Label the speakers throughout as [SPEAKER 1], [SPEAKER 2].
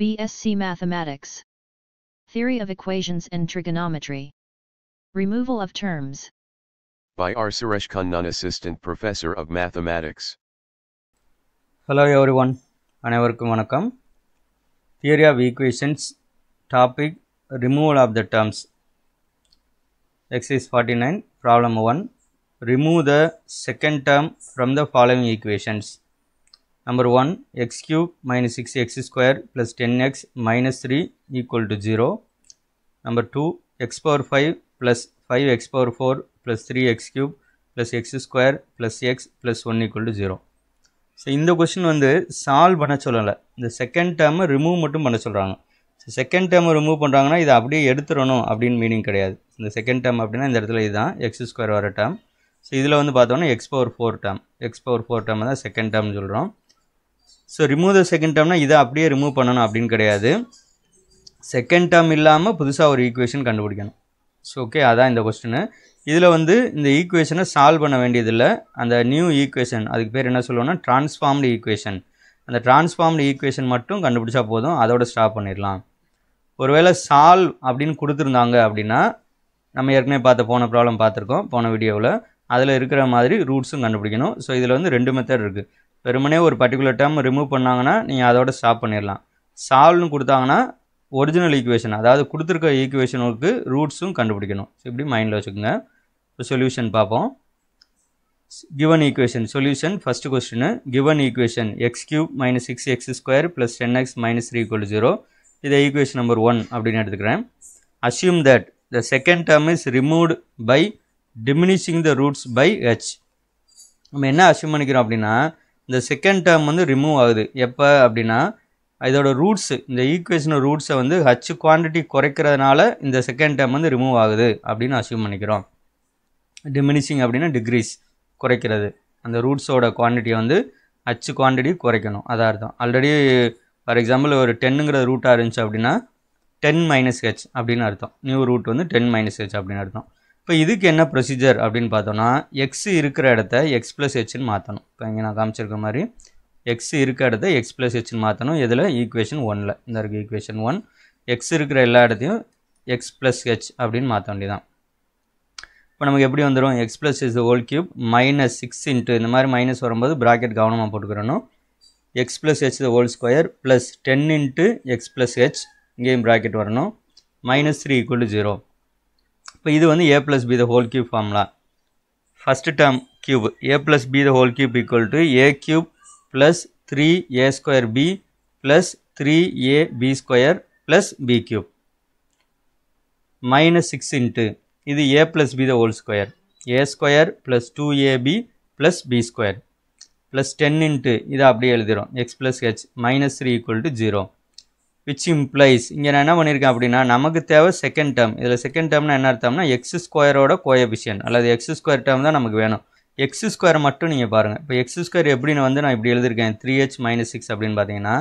[SPEAKER 1] BSc Mathematics. Theory of Equations and Trigonometry. Removal of Terms. By R. Suresh Kannan, Assistant Professor of Mathematics. Hello everyone. அனைவருக்கும் வணக்கம் Theory of Equations Topic Removal of the Terms X is Forty Nine, Problem One. Remove the second term from the following equations. Minus six x square plus ten x minus three equal to zero number two x power five plus five x power four plus three x cube plus x square plus x plus one equal to zero so இந்த question வந்து solve பண்ண சொல்லலை இந்த second term remove மட்டும் பண்ண சொல்கிறாங்க so second டேர்மை remove பண்ணுறாங்கன்னா இதை அப்படியே எடுத்துடணும் அப்படின்னு மீனிங் கிடையாது இந்த செகண்ட் டேர்ம் அப்படின்னா இந்த இடத்துல இதுதான் எக்ஸ் ஸ்கொயர் வர டேர்ம் ஸோ இதில் வந்து பார்த்தோன்னா x power four term x power four term தான் செகண்ட் டேர்ம்னு சொல்கிறோம் ஸோ ரிமூவ் த செகண்ட் டேர்ம்னா இதை அப்படியே ரிமூவ் பண்ணணும் அப்படின்னு கிடையாது செகண்ட் டேம் இல்லாமல் புதுசாக ஒரு ஈக்குவேஷன் கண்டுபிடிக்கணும் ஸோ ஓகே அதான் இந்த கொஸ்டின் இதில் வந்து இந்த ஈக்குவேஷனை சால்வ் பண்ண வேண்டியதில்லை அந்த நியூ ஈக்குவேஷன் அதுக்கு பேர் என்ன சொல்லுவோம்னா டிரான்ஸ்ஃபார்ம்டு ஈக்குவேஷன் அந்த டிரான்ஸ்ஃபார்ம்டு ஈக்குவேஷன் மட்டும் கண்டுபிடிச்சா போதும் அதோட ஸ்டாப் பண்ணிடலாம் ஒருவேளை சால்வ் அப்படின்னு கொடுத்துருந்தாங்க அப்படின்னா நம்ம ஏற்கனவே பார்த்த போன ப்ராப்ளம் பார்த்துருக்கோம் போன வீடியோவில் அதில் இருக்கிற மாதிரி ரூட்ஸும் கண்டுபிடிக்கணும் ஸோ இதில் வந்து ரெண்டு மெத்தட் இருக்குது வெறுமனே ஒரு பர்டிகுலர் டேர்ம் ரிமூவ் பண்ணாங்கன்னா நீங்கள் அதோட ஸ்டாப் பண்ணிடலாம் சால்வ்னு கொடுத்தாங்கன்னா ஒரிஜினல் ஈக்குவேஷன் அதாவது கொடுத்துருக்க ஈக்குவேஷனுக்கு ரூட்ஸும் கண்டுபிடிக்கணும் ஸோ இப்படி மைண்டில் வச்சுக்கோங்க இப்போ சொல்யூஷன் பார்ப்போம் given equation solution first question given equation x cube minus six x square plus ten x minus three equal zero இதை ஈக்குவேஷன் நம்பர் ஒன் அப்படின்னு எடுத்துக்கிறேன் assume that the second term is removed by diminishing the roots by h நம்ம என்ன assume பண்ணிக்கிறோம் அப்படின்னா இந்த second term வந்து remove ஆகுது எப்போ அப்படின்னா இதோட ரூட்ஸு இந்த ஈக்குவேஷனோட ரூட்ஸை வந்து ஹச் குவான்டிட்டி குறைக்கிறதுனால இந்த செகண்ட் டேர்ம் வந்து ரிமூவ் ஆகுது அப்படின்னு அசியூம் பண்ணிக்கிறோம் டிமினிஷிங் அப்படின்னா டிக்ரீஸ் குறைக்கிறது அந்த ரூட்ஸோட குவான்டிட்டியை வந்து ஹச் குவான்டிட்டி குறைக்கணும் அதான் அர்த்தம் ஆல்ரெடி ஃபார் எக்ஸாம்பிள் ஒரு டென்னுங்கிற ரூட்டாக இருந்துச்சு அப்படின்னா டென் மைனஸ் ஹெச் அப்படின்னு அர்த்தம் நியூ ரூட் வந்து டென் மைனஸ் ஹெச் அப்படின்னு அர்த்தம் இப்போ இதுக்கு என்ன ப்ரொசீஜர் அப்படின்னு பார்த்தோன்னா எக்ஸ் இருக்கிற இடத்த எக்ஸ் ப்ளஸ் ஹெச்னு மாற்றணும் இப்போ இங்கே நான் காமிச்சிருக்க மாதிரி எக்ஸ் இருக்கிற இடத்த எக்ஸ் ப்ளஸ் ஹெச்னு மாற்றணும் இதில் ஈக்குவேஷன் ஒனில் இந்த இருக்குது ஈக்குவேஷன் ஒன் எக்ஸ் இருக்கிற எல்லா இடத்தையும் எக்ஸ் ப்ளஸ் ஹெச் அப்படின்னு மாற்ற வேண்டியதான் இப்போ நமக்கு எப்படி வந்துடும் x plus is whole cube minus six into இந்த மாதிரி மைனஸ் வரும்போது ப்ராக்கெட் கவனமாக போட்டுக்கிறணும் x plus h the whole square plus ten into x plus h இங்கேயும் ப்ராக்கெட் வரணும் மைனஸ் த்ரீ ஈக்குவல் ஜீரோ இப்போ இது வந்து a plus b the whole cube ஃபார்ம்லாம் first term cube a plus b the whole cube equal to a cube plus three a square b plus three a b square plus b cube minus six into இது a plus b the whole square a square plus two a b plus b square plus ten into இதை அப்படியே எழுதிடும் x plus h minus three equal to zero which implies இங்கே நான் என்ன பண்ணியிருக்கேன் அப்படின்னா நமக்கு தேவை செகண்ட் டேர்ம் இதில் செகண்ட் டேர்ம்னா என்ன அர்த்தம்னா எக்ஸ் ஸ்கொயரோட கோஎபிஷியன் அல்லது எக்ஸ் ஸ்கொயர் டேர்ம் தான் நமக்கு வேணும் எக்ஸ் ஸ்கொயர் மட்டும் நீங்கள் பாருங்கள் இப்போ எக்ஸ் ஸ்கொயர் எப்படின்னு வந்து நான் இப்படி எழுதியிருக்கேன் த்ரீ ஹெச் மைனஸ் சிக்ஸ் அப்படின்னு பார்த்தீங்கன்னா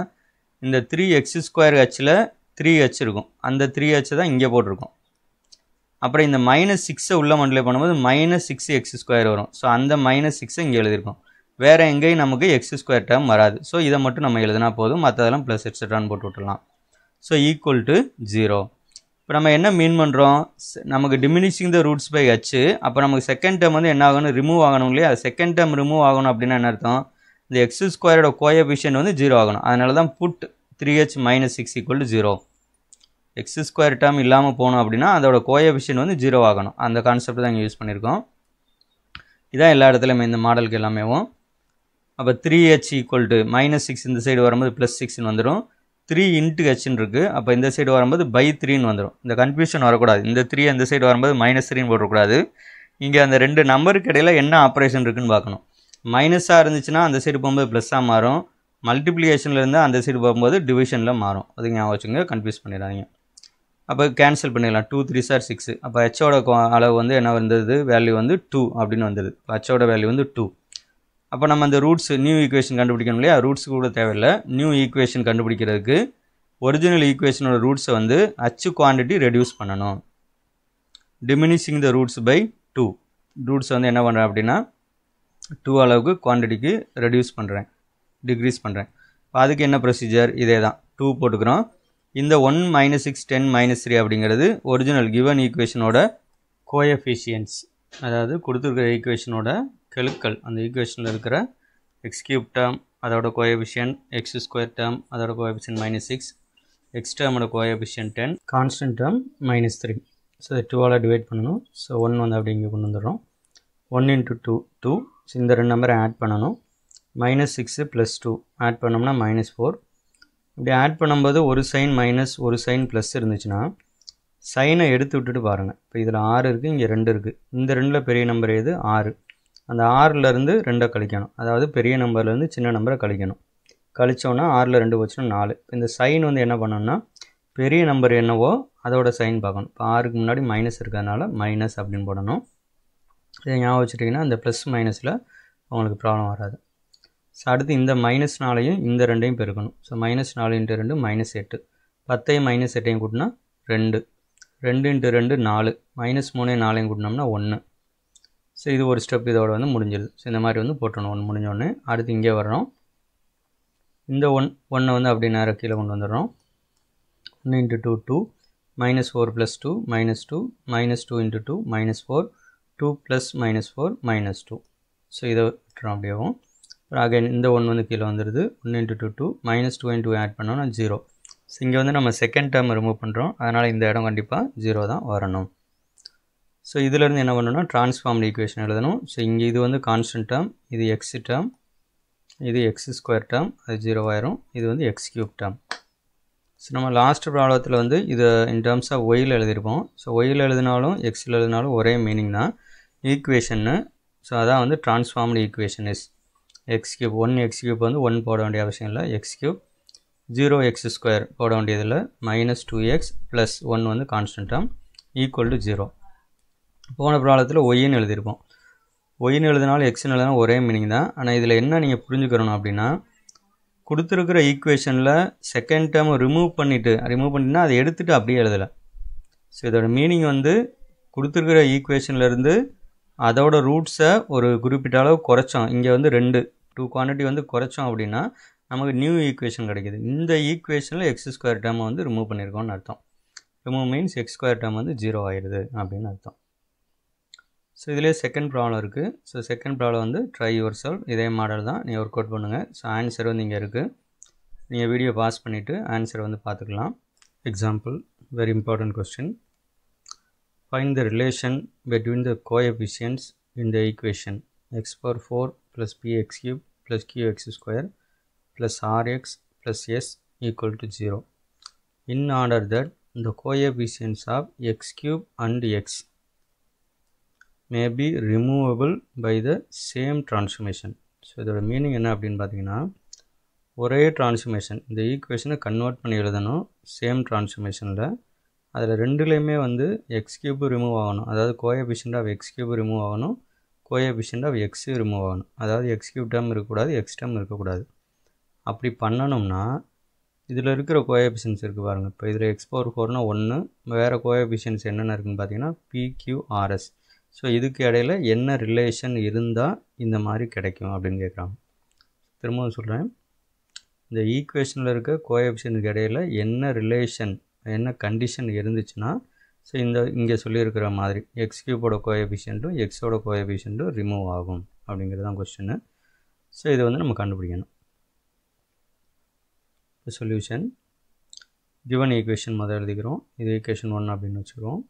[SPEAKER 1] இந்த த்ரீ எக்ஸ் ஸ்கொயர் ஹெச்சில் த்ரீ ஹெச் இருக்கும் அந்த த்ரீ ஹெச் தான் இங்கே போட்டிருக்கோம் அப்புறம் இந்த மைனஸ் சிக்ஸை உள்ள மண்டலே பண்ணும்போது மைனஸ் சிக்ஸ் எக்ஸ் ஸ்கொயர் வரும் ஸோ அந்த மைனஸ் சிக்ஸை இங்கே எழுதியிருக்கோம் வேறு எங்கேயும் நமக்கு எக்ஸ் ஸ்கொயர் டேம் வராது ஸோ இதை மட்டும் நம்ம எழுதினா போதும் மற்றதெல்லாம் ப்ளஸ் எட்ஸட்ரான்னு போட்டு விட்டுலாம் ஸோ ஈக்குவல் டு ஜீரோ இப்போ நம்ம என்ன மீன் பண்ணுறோம் நமக்கு diminishing the roots by h அப்போ நமக்கு செகண்ட் டேம் வந்து என்ன ஆகணும் ரிமூவ் ஆகணும் இல்லையா செகண்ட் டேம் ரிமூவ் ஆகணும் அப்படின்னா என்ன அர்த்தம் இந்த எக்ஸ் ஸ்கொயரோட கோஎபிஷியன் வந்து ஜீரோ ஆகணும் அதனால தான் put three h minus six equal to zero x square term இல்லாமல் போனோம் அப்படின்னா அதோட கோஎபிஷியன் வந்து ஜீரோ ஆகணும் அந்த கான்செப்ட் தான் இங்கே யூஸ் பண்ணியிருக்கோம் இதான் எல்லா இடத்துலையுமே இந்த மாடலுக்கு எல்லாமேவும் அப்போ three h equal to minus six இந்த சைடு வரும்போது ப்ளஸ் சிக்ஸ்னு வந்துடும் த்ரீ இன்ட்டு ஹெச்னு இருக்குது அப்போ இந்த சைடு வரும்போது பை த்ரீன்னு வந்துடும் இந்த கன்ஃபியூஷன் வரக்கூடாது இந்த த்ரீ அந்த சைடு வரும்போது மைனஸ் த்ரீன்னு போடக்கூடாது இங்கே அந்த ரெண்டு நம்பருக்கு இடையில் என்ன ஆப்ரேஷன் இருக்குதுன்னு பார்க்கணும் மைனஸாக இருந்துச்சுன்னா அந்த சைடு போகும்போது ப்ளஸ்ஸாக மாறும் மல்டிப்ளிகேஷன்லேருந்து அந்த சைடு போகும்போது டிவிஷனில் மாறும் அது ஞாபகம் வச்சுங்க கன்ஃபியூஸ் பண்ணிடாதீங்க அப்போ கேன்சல் பண்ணிடலாம் டூ த்ரீ சார் சிக்ஸ் அப்போ ஹெச்சோட அளவு வந்து என்ன வந்தது வேல்யூ வந்து டூ அப்படின்னு வந்தது ஹெச்சோட வேல்யூ வந்து டூ அப்போ நம்ம அந்த ரூட்ஸ் நியூ ஈக்குவேஷன் கண்டுபிடிக்கணும் இல்லையா ரூட்ஸ் கூட தேவையில்லை நியூ ஈக்குவேஷன் கண்டுபிடிக்கிறதுக்கு ஒரிஜினல் ஈக்குவேஷனோட ரூட்ஸை வந்து அச்சு குவான்டிட்டி ரெடியூஸ் பண்ணணும் diminishing the roots by two roots வந்து என்ன பண்ணுறேன் அப்படின்னா டூ அளவுக்கு குவான்டிட்டிக்கு ரெடியூஸ் பண்ணுறேன் டிக்ரீஸ் பண்ணுறேன் இப்போ அதுக்கு என்ன ப்ரொசீஜர் இதே தான் டூ போட்டுக்கிறோம் இந்த one minus six ten minus three அப்படிங்கிறது ஒரிஜினல் கிவன் ஈக்குவேஷனோட கோஎஃபிஷியன்ஸ் அதாவது கொடுத்துருக்கிற ஈக்குவேஷனோட கெழுக்கள் அந்த ஈக்குவேஷனில் இருக்கிற எக்ஸ் கியூப் டேர்ம் அதோட கோஎபிஷியன் எக்ஸ் ஸ்கொயர் டேர்ம் அதோட கோஎபிஷியன் மைனஸ் சிக்ஸ் எக்ஸ் டேர்மோட coefficient ten constant term minus three so இது டூவால் டிவைட் பண்ணணும் ஸோ ஒன் வந்து அப்படி இங்கே கொண்டு வந்துடுறோம் one into two two so இந்த ரெண்டு நம்பரை ஆட் பண்ணணும் minus six plus two add பண்ணோம்னா மைனஸ் ஃபோர் இப்படி ஆட் பண்ணும்போது ஒரு சைன் மைனஸ் ஒரு சைன் ப்ளஸ் இருந்துச்சுன்னா சைனை எடுத்து விட்டுட்டு பாருங்கள் இப்போ இதில் ஆறு இருக்குது இங்கே ரெண்டு இருக்குது இந்த ரெண்டில் பெரிய நம்பர் எது ஆறு அந்த இருந்து ரெண்டை கழிக்கணும் அதாவது பெரிய நம்பர்லேருந்து சின்ன நம்பரை கழிக்கணும் கழித்தோன்னா ஆறில் ரெண்டு வச்சுனா நாலு இந்த சைன் வந்து என்ன பண்ணணும்னா பெரிய நம்பர் என்னவோ அதோட சைன் பார்க்கணும் இப்போ ஆறுக்கு முன்னாடி மைனஸ் இருக்கிறதுனால மைனஸ் அப்படின்னு போடணும் இதை ஞாபகம் வச்சுட்டிங்கன்னா அந்த ப்ளஸ் மைனஸில் உங்களுக்கு ப்ராப்ளம் வராது ஸோ அடுத்து இந்த மைனஸ் நாளையும் இந்த ரெண்டையும் பெருக்கணும் ஸோ மைனஸ் நாலு இன்ட்டு ரெண்டு மைனஸ் எட்டு பத்தையும் மைனஸ் எட்டையும் கூட்டினா ரெண்டு ரெண்டு இன்ட்டு ரெண்டு நாலு மைனஸ் மூணையும் நாலையும் கூட்டினோம்னா ஒன்று ஸோ இது ஒரு ஸ்டெப் இதோட வந்து முடிஞ்சிடும் ஸோ இந்த மாதிரி வந்து போட்டணும் ஒன்று முடிஞ்சோடனே அடுத்து இங்கே வரணும் இந்த ஒன் ஒன்றை வந்து அப்படி நேராக கீழே கொண்டு வந்துடுறோம் ஒன்று into two two minus four plus two minus two minus two into two minus four two plus minus four minus two so இதை விட்டுறோம் அப்படியேவும் அப்புறம் அகைன் இந்த ஒன் வந்து கீழே வந்துடுது ஒன்று into two two minus two into add பண்ணோன்னா zero so இங்கே வந்து நம்ம செகண்ட் டேர்ம் ரிமூவ் பண்ணுறோம் அதனால் இந்த இடம் கண்டிப்பாக ஜீரோ தான் வரணும் ஸோ இதிலேருந்து என்ன பண்ணணும்னா ட்ரான்ஸ்ஃபார்ம் ஈக்குவேஷன் எழுதணும் ஸோ இங்கே இது வந்து கான்ஸ்டன்ட் டேர்ம் இது எக்ஸ் டேர்ம் இது எக்ஸ் ஸ்கொயர் டேம் அது ஜீரோ ஜீரோவாயிரும் இது வந்து எக்ஸ் கியூப் டேர்ம் ஸோ நம்ம லாஸ்ட் ப்ராப்ளத்தில் வந்து இதை இன் டேர்ம்ஸ் ஆஃப் ஒயில் எழுதியிருப்போம் ஸோ ஒயில் எழுதினாலும் எக்ஸில் எழுதினாலும் ஒரே மீனிங் தான் ஈக்குவேஷன்னு ஸோ அதான் வந்து transformed equation is x cube one x cube வந்து ஒன் போட வேண்டிய அவசியம் இல்லை x cube zero x square போட வேண்டியதில் minus two x plus one வந்து கான்ஸ்டன்டாம் ஈக்குவல் டு ஜீரோ போன ப்ராப்ளத்தில் ஒய்ன்னு எழுதியிருப்போம் ஒய்ன்னு எழுதினாலும் எக்ஸ்னு எழுதினா ஒரே மீனிங் தான் ஆனால் இதில் என்ன நீங்கள் புரிஞ்சுக்கிறணும் அப்படின்னா கொடுத்துருக்கிற ஈக்குவேஷனில் செகண்ட் டேர்ம் ரிமூவ் பண்ணிவிட்டு ரிமூவ் பண்ணிட்டுனா அதை எடுத்துகிட்டு அப்படியே எழுதலை ஸோ இதோட மீனிங் வந்து கொடுத்துருக்கிற ஈக்குவேஷன்லேருந்து அதோட ரூட்ஸை ஒரு குறிப்பிட்ட அளவு குறைச்சோம் இங்கே வந்து ரெண்டு டூ குவான்டிட்டி வந்து குறைச்சோம் அப்படின்னா நமக்கு நியூ ஈக்குவேஷன் கிடைக்கிது இந்த ஈக்குவேஷனில் எக்ஸ் ஸ்கொயர் டேர்மை வந்து ரிமூவ் பண்ணியிருக்கோம்னு அர்த்தம் remove means x square term வந்து ஜீரோ ஆயிடுது அப்படின்னு அர்த்தம் ஸோ இதிலே செகண்ட் ப்ராப்ளம் இருக்குது ஸோ செகண்ட் ப்ராப்ளம் வந்து ட்ரை யுவர் செல் இதே மாடல் தான் நீங்கள் ஒர்க் அவுட் பண்ணுங்கள் ஸோ ஆன்சர் வந்து இங்கே இருக்குது நீங்கள் வீடியோ பாஸ் பண்ணிவிட்டு ஆன்சர் வந்து பார்த்துக்கலாம் example very important question find the relation between the coefficients in the equation x power four plus x cube plus q x square plus r x plus s equal to zero in order that இந்த coefficients of x cube and x may be removable by the same transformation so இதோட meaning என்ன அப்படின்னு பார்த்தீங்கன்னா ஒரே transformation இந்த ஈக்குவேஷனை convert பண்ணி எழுதணும் சேம் ட்ரான்ஸ்ஃபர்மேஷனில் அதில் ரெண்டுலேயுமே வந்து எக்ஸ் கியூப் ரிமூவ் ஆகணும் அதாவது coefficient of x cube remove ஆகணும் கோஎபிஷியன்ட் ஆஃப் எக்ஸு ரிமூவ் ஆகணும் அதாவது எக்ஸ் கியூப் டேம் இருக்கக்கூடாது எக்ஸ் டேம் இருக்கக்கூடாது அப்படி பண்ணணும்னா இதில் இருக்கிற கோஎபிஷியன்ஸ் இருக்குது பாருங்கள் இப்போ இதில் எக்ஸ் பவர் ஃபோர்னால் ஒன்று வேறு கோஎபிஷியன்ஸ் என்னென்ன இருக்குதுன்னு பார்த்தீங்கன்னா பிக்யூஆர்எஸ் ஸோ இதுக்கு இடையில் என்ன ரிலேஷன் இருந்தால் இந்த மாதிரி கிடைக்கும் அப்படின்னு கேட்குறாங்க திரும்பவும் சொல்கிறேன் இந்த ஈக்குவேஷனில் இருக்க கோஎஃபிஷனுக்கு இடையில் என்ன ரிலேஷன் என்ன கண்டிஷன் இருந்துச்சுன்னா ஸோ இந்த இங்கே சொல்லியிருக்கிற மாதிரி எக்ஸ் கியூபோட கோஎஃபிஷியன்ட்டும் எக்ஸோட கோஎஃபிஷியன்ட்டும் ரிமூவ் ஆகும் அப்படிங்கிறது தான் கொஸ்டின்னு ஸோ இதை வந்து நம்ம கண்டுபிடிக்கணும் சொல்யூஷன் கிவன் ஈக்குவேஷன் முதல் எழுதிக்கிறோம் இது ஈக்குவேஷன் ஒன் அப்படின்னு வச்சுக்கிறோம்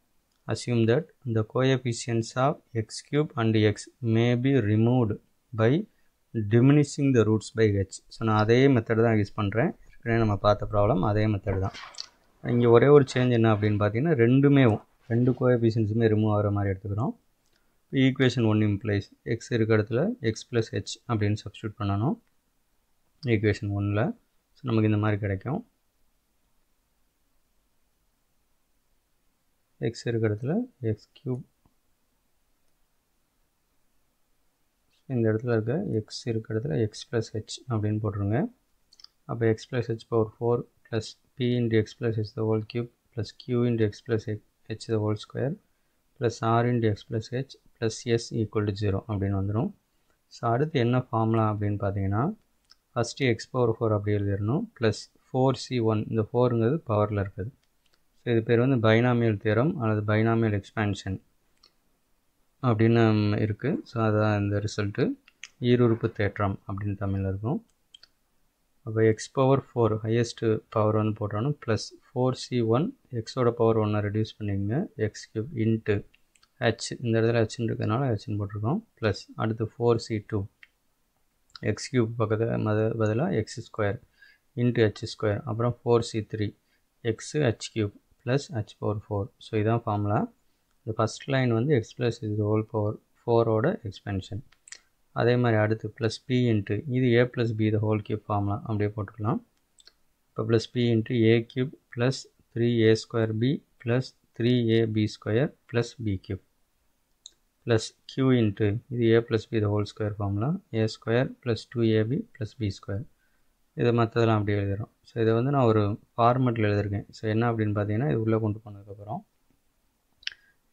[SPEAKER 1] assume that the coefficients of x cube and x may be removed by diminishing the roots by h so நான் அதே மெத்தட் தான் யூஸ் பண்ணுறேன் ஏற்கனவே நம்ம பார்த்த ப்ராப்ளம் அதே மெத்தட் தான் இங்கே ஒரே ஒரு சேஞ்ச் என்ன அப்படின்னு பார்த்தீங்கன்னா ரெண்டுமே ரெண்டு கோஎஃபிஷியன்ஸுமே ரிமூவ் ஆகிற மாதிரி எடுத்துக்கிறோம் ஈக்குவேஷன் ஒன் இம்ப்ளைஸ் எக்ஸ் இருக்க இடத்துல எக்ஸ் ப்ளஸ் ஹெச் அப்படின்னு சப்ஸ்டியூட் பண்ணணும் ஈக்குவேஷன் ஒன்னில் ஸோ நமக்கு இந்த மாதிரி கிடைக்கும் எக்ஸ் இருக்கிறதுல இடத்துல எக்ஸ் க்யூப் இந்த இடத்துல இருக்க எக்ஸ் இருக்கிறதுல இடத்துல ப்ளஸ் ஹெச் அப்படின்னு போட்டுருங்க அப்போ x plus h power four plus p into x plus h the whole cube plus q into x plus h the whole square plus r into x plus h plus s equal to zero அப்படின்னு வந்துடும் so அடுத்து என்ன formula அப்படின்னு பார்த்தீங்கன்னா first X power four அப்படி எழுதிடணும் plus four c one இந்த ஃபோருங்கிறது பவரில் இருக்குது ஸோ இது பேர் வந்து பைனாமியல் தேரம் அல்லது பைனாமியல் எக்ஸ்பேன்ஷன் அப்படின்னு இருக்குது ஸோ அதுதான் இந்த ரிசல்ட்டு ஈருறுப்பு தேற்றம் அப்படின்னு தமிழில் இருக்கும் அப்போ x power four highest power வந்து போட்டாலும் ப்ளஸ் ஃபோர் சி ஒன் எக்ஸோட பவர் ஒன்னை ரெடியூஸ் பண்ணிக்கங்க எக்ஸ் கியூப் இன்ட்டு ஹெச் இந்த இடத்துல ஹெச்ன்னு இருக்கிறதுனால ஹெச்ன்னு போட்டிருக்கோம் ப்ளஸ் அடுத்து four c two x cube பக்கத்தில் மத பதிலாக x square into h square அப்புறம் four c three x h cube plus h power four so இதுதான் ஃபார்முலா இந்த ஃபஸ்ட் லைன் வந்து எக்ஸ் ப்ளஸ் இது ஹோல் பவர் ஃபோரோட எக்ஸ்பென்ஷன் அதே மாதிரி அடுத்து ப்ளஸ் பி இன்ட்டு இது a plus b the whole cube formula அப்படியே போட்டுக்கலாம் இப்போ plus p into a cube plus three a square b plus three a b square plus b cube plus q into இது a plus b the whole square formula a square plus two a b plus b square இது மற்றதெல்லாம் அப்படி எழுதுகிறோம் so இதை வந்து நான் ஒரு ஃபார்மெட்டில் எழுதியிருக்கேன் ஸோ என்ன அப்படின்னு பார்த்தீங்கன்னா இது உள்ளே கொண்டு போனதுக்கப்புறம்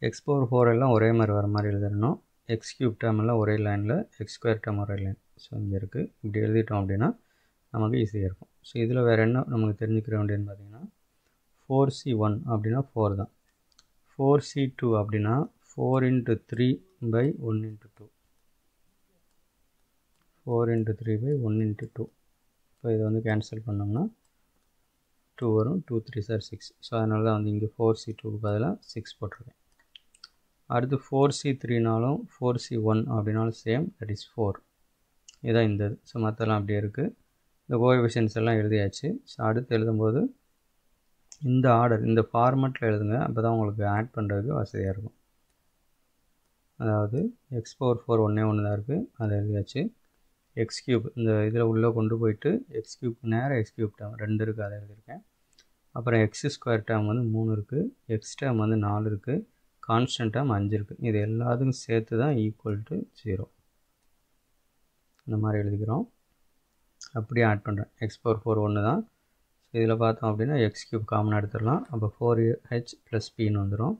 [SPEAKER 1] எக்ஸ் பவர் ஃபோர் எல்லாம் ஒரே மாதிரி வர மாதிரி எழுதிடணும் எக்ஸ் டேம் எல்லாம் ஒரே லைனில் எக்ஸ் ஸ்கொயர் டேம் ஒரே லைன் ஸோ இங்கே இருக்குது இப்படி எழுதிட்டோம் அப்படின்னா நமக்கு ஈஸியாக இருக்கும் ஸோ இதில் வேறு என்ன நமக்கு தெரிஞ்சுக்கிற அப்படின்னு பார்த்தீங்கன்னா ஃபோர் சி ஒன் அப்படின்னா ஃபோர் தான் ஃபோர் சி டூ அப்படின்னா four into three by one into two four into three by one into two இப்போ இதை வந்து கேன்சல் பண்ணோம்னா டூ வரும் டூ த்ரீ சார் சிக்ஸ் ஸோ அதனால தான் வந்து இங்கே ஃபோர் சி டூ பதிலாக சிக்ஸ் போட்டிருக்கேன் அடுத்து ஃபோர் சி த்ரீனாலும் ஃபோர் சி ஒன் அப்படின்னாலும் சேம் தட் இஸ் ஃபோர் இதான் இந்த இது ஸோ மற்றெல்லாம் அப்படியே இருக்குது இந்த கோவிஷன்ஸ் எல்லாம் எழுதியாச்சு ஸோ அடுத்து எழுதும்போது இந்த ஆர்டர் இந்த ஃபார்மெட்டில் எழுதுங்க அப்போ தான் உங்களுக்கு ஆட் பண்ணுறதுக்கு வசதியாக இருக்கும் அதாவது எக்ஸ் பவர் ஃபோர் ஒன்றே ஒன்று தான் இருக்குது அதை எழுதியாச்சு எக்ஸ் கியூப் இந்த இதில் உள்ளே கொண்டு போயிட்டு எக்ஸ் கியூப்க்கு நேராக எக்ஸ் கியூப் டேம் ரெண்டு இருக்குது அதை எழுதியிருக்கேன் அப்புறம் எக்ஸ் ஸ்கொயர் டேம் வந்து மூணு இருக்குது எக்ஸ் டேம் வந்து நாலு இருக்குது கான்ஸ்டன்ட் டேம் அஞ்சு இருக்குது இது எல்லாத்துக்கும் சேர்த்து தான் ஈக்குவல் டு ஜீரோ இந்த மாதிரி எழுதிக்கிறோம் அப்படியே ஆட் பண்ணுறேன் எக்ஸ் ஃபோர் ஃபோர் ஒன்று தான் ஸோ இதில் பார்த்தோம் அப்படின்னா எக்ஸ் கியூப் காமனாக எடுத்துடலாம் அப்போ ஃபோர் ஹெச் ப்ளஸ் பின்னு வந்துடும்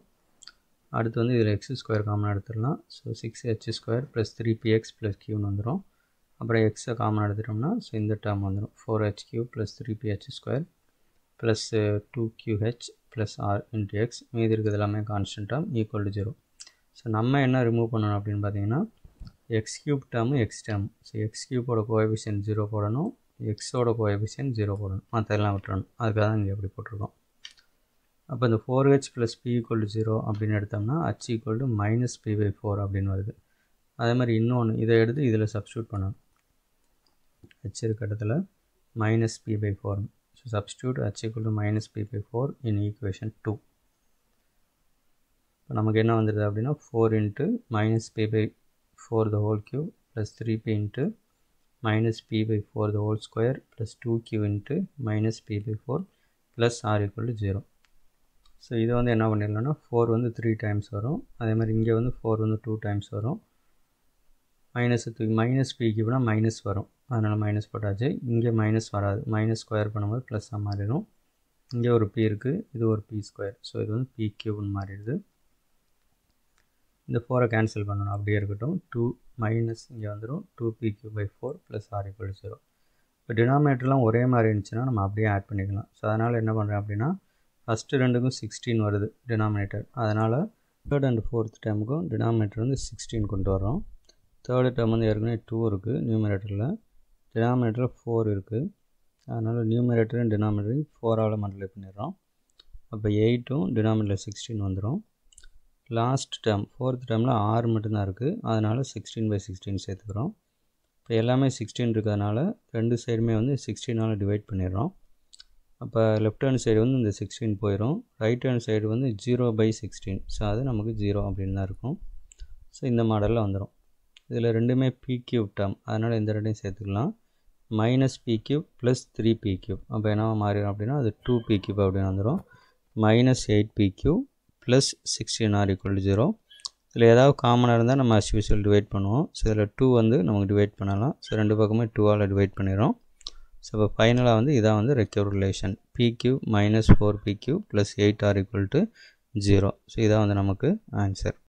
[SPEAKER 1] அடுத்து வந்து இதில் எக்ஸ் ஸ்கொயர் காமனாக எடுத்துடலாம் so six h square plus three p x plus கியூன்னு வந்துடும் அப்புறம் எக்ஸை காமன் எடுத்துட்டோம்னா ஸோ இந்த டேர்ம் வந்துடும் four h q plus three p h square plus two h plus r into x மீதி இருக்கிறது எல்லாமே constant term equal to zero so நம்ம என்ன ரிமூவ் பண்ணணும் அப்படின்னு பார்த்தீங்கன்னா x cube term x term so x கியூபோட கோஎபிஷியன் ஜீரோ போடணும் எக்ஸோட கோஎபிஷியன் ஜீரோ போடணும் மற்றெல்லாம் விட்டுறணும் அதுக்காக தான் இங்கே எப்படி போட்டிருக்கோம் அப்போ இந்த four h plus p equal to zero அப்படின்னு எடுத்தோம்னா h equal to minus p by four அப்படின்னு வருது அதே மாதிரி இன்னொன்று இதை எடுத்து இதில் சப்ஸ்டியூட் பண்ணணும் ஹெச் இருக்க இடத்துல minus p by four so substitute h equal to minus p by four in equation two இப்போ நமக்கு என்ன வந்துடுது அப்படின்னா four into minus p by four the whole q plus three p into minus p four the the square plus two 2q into minus p by 4 plus r equal to 0 so இதை வந்து என்ன பண்ணிடலாம்னா four வந்து three times வரும் அதே மாதிரி இங்கே வந்து ஃபோர் வந்து டூ டைம்ஸ் வரும் மைனஸ் மைனஸ் பி போனால் மைனஸ் வரும் அதனால் மைனஸ் போட்டாச்சு இங்கே மைனஸ் வராது மைனஸ் ஸ்கொயர் பண்ணும்போது ப்ளஸ்ஸாக மாறிடும் இங்கே ஒரு பி இருக்குது இது ஒரு பி ஸ்கொயர் ஸோ இது வந்து பி கியூப்னு மாறிடுது இந்த ஃபோரை கேன்சல் பண்ணணும் அப்படியே இருக்கட்டும் டூ மைனஸ் இங்கே வந்துடும் two p q by four plus r இப்போ ஜீரோ இப்போ டினாமினேட்டர்லாம் ஒரே மாதிரி இருந்துச்சுன்னா நம்ம அப்படியே ஆட் பண்ணிக்கலாம் ஸோ அதனால் என்ன பண்ணுறேன் அப்படின்னா ஃபஸ்ட்டு ரெண்டுக்கும் சிக்ஸ்டீன் வருது டினாமினேட்டர் அதனால் தேர்ட் அண்ட் ஃபோர்த் டைமுக்கும் டினாமினேட்டர் வந்து சிக்ஸ்டீன் கொண்டு வரோம் தேர்டு டைம் வந்து ஏற்கனவே டூ இருக்குது நியூமினேட்டரில் டினாமினேட்டரில் ஃபோர் இருக்குது அதனால் நியூமரேட்டரும் டினாமினேட்டரும் ஃபோரால் மல்டிப்ளை பண்ணிடுறோம் அப்போ எயிட்டும் டினாமினேட்டர் சிக்ஸ்டீன் வந்துடும் லாஸ்ட் டேர்ம் ஃபோர்த் டேர்மில் ஆறு மட்டும்தான் இருக்குது அதனால் சிக்ஸ்டீன் பை சிக்ஸ்டீன் சேர்த்துக்கிறோம் இப்போ எல்லாமே சிக்ஸ்டீன் இருக்கிறதுனால ரெண்டு சைடுமே வந்து சிக்ஸ்டீனால் டிவைட் பண்ணிடுறோம் அப்போ லெஃப்ட் ஹேண்ட் சைடு வந்து இந்த சிக்ஸ்டீன் போயிடும் ரைட் ஹேண்ட் சைடு வந்து ஜீரோ பை சிக்ஸ்டீன் ஸோ அது நமக்கு ஜீரோ அப்படின்னு தான் இருக்கும் ஸோ இந்த மாடலில் வந்துடும் இதில் ரெண்டுமே பி கியூப் டேம் அதனால் இந்த ரெண்டையும் சேர்த்துக்கலாம் minus p cube plus three p cube அப்போ என்ன மாறிடும் அப்படின்னா அது டூ பி கியூப் அப்படின்னு வந்துடும் minus eight p q plus sixteen r equal zero இதில் ஏதாவது காமனாக இருந்தால் நம்ம அஸ் டிவைட் பண்ணுவோம் ஸோ இதில் டூ வந்து நமக்கு டிவைட் பண்ணலாம் ஸோ ரெண்டு பக்கமே டூவால் டிவைட் பண்ணிடும் ஸோ இப்போ ஃபைனலாக வந்து இதான் வந்து recur relation q minus four p q plus eight r equal to zero so இதான் வந்து நமக்கு ஆன்சர்